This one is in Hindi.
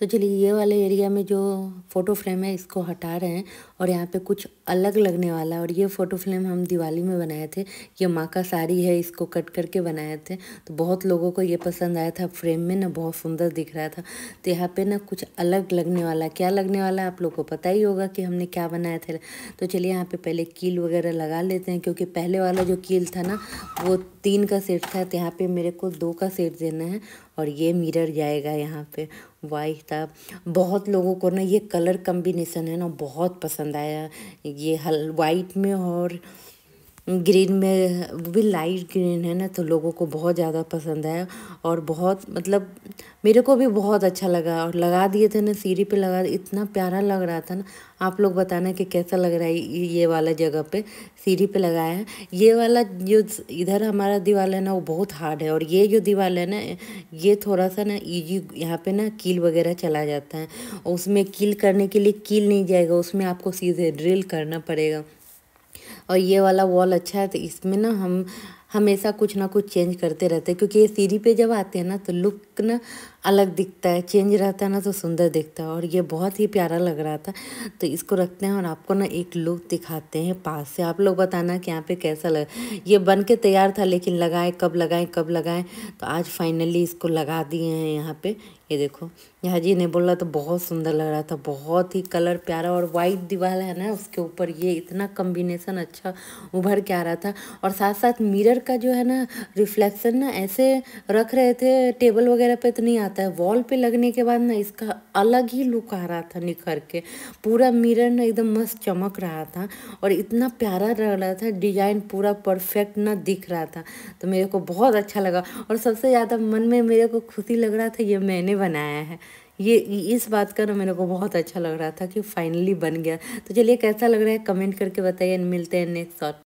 तो चलिए ये वाले एरिया में जो फ़ोटो फ्रेम है इसको हटा रहे हैं और यहाँ पे कुछ अलग लगने वाला है और ये फ़ोटो फ्रेम हम दिवाली में बनाए थे ये माँ का साड़ी है इसको कट करके बनाए थे तो बहुत लोगों को ये पसंद आया था फ्रेम में ना बहुत सुंदर दिख रहा था तो यहाँ पे ना कुछ अलग लगने वाला क्या लगने वाला आप लोग को पता ही होगा कि हमने क्या बनाया था तो चलिए यहाँ पर पहले कील वगैरह लगा लेते हैं क्योंकि पहले वाला जो कील था ना वो तीन का सेट था तो यहाँ पर मेरे को दो का सेट देना है और ये मिरर जाएगा यहाँ पे वाइट था बहुत लोगों को ना ये कलर कम्बिनेसन है ना बहुत पसंद आया ये हल वाइट में और ग्रीन में वो भी लाइट ग्रीन है ना तो लोगों को बहुत ज़्यादा पसंद आया और बहुत मतलब मेरे को भी बहुत अच्छा लगा और लगा दिए थे ना सीढ़ी पे लगा इतना प्यारा लग रहा था ना आप लोग बताना कि कैसा लग रहा है ये वाला जगह पे सीढ़ी पे लगाया है ये वाला जो इधर हमारा दीवार है ना वो बहुत हार्ड है और ये जो दीवार है ना ये थोड़ा सा ना ईजी यहाँ पर ना कील वगैरह चला जाता है उसमें कील करने के लिए कील नहीं जाएगा उसमें आपको सीधे ड्रिल करना पड़ेगा और ये वाला वॉल अच्छा है तो इसमें ना हम हमेशा कुछ ना कुछ चेंज करते रहते हैं क्योंकि ये सीढ़ी पे जब आते हैं ना तो लुक ना अलग दिखता है चेंज रहता है ना तो सुंदर दिखता है और ये बहुत ही प्यारा लग रहा था तो इसको रखते हैं और आपको ना एक लुक दिखाते हैं पास से आप लोग बताना कि यहाँ पे कैसा लग ये बन के तैयार था लेकिन लगाए कब लगाए कब लगाए तो आज फाइनली इसको लगा दिए हैं यहाँ पे ये देखो यहाँ जी ने बोला तो बहुत सुंदर लग रहा था बहुत ही कलर प्यारा और वाइट दीवार है ना उसके ऊपर ये इतना कम्बिनेसन अच्छा उभर के आ रहा था और साथ साथ मिरर का जो है ना रिफ्लेक्शन ना ऐसे रख रहे थे टेबल वगैरह पे तो नहीं आता जाता है वॉल पे लगने के बाद ना इसका अलग ही लुक आ रहा था निखर के पूरा मिरर ना एकदम मस्त चमक रहा था और इतना प्यारा लग रहा था डिजाइन पूरा परफेक्ट ना दिख रहा था तो मेरे को बहुत अच्छा लगा और सबसे ज़्यादा मन में मेरे को खुशी लग रहा था ये मैंने बनाया है ये इस बात का ना मेरे को बहुत अच्छा लग रहा था कि फाइनली बन गया तो चलिए कैसा लग रहा है कमेंट करके बताइए मिलते हैं नेक्स्ट शॉर्ट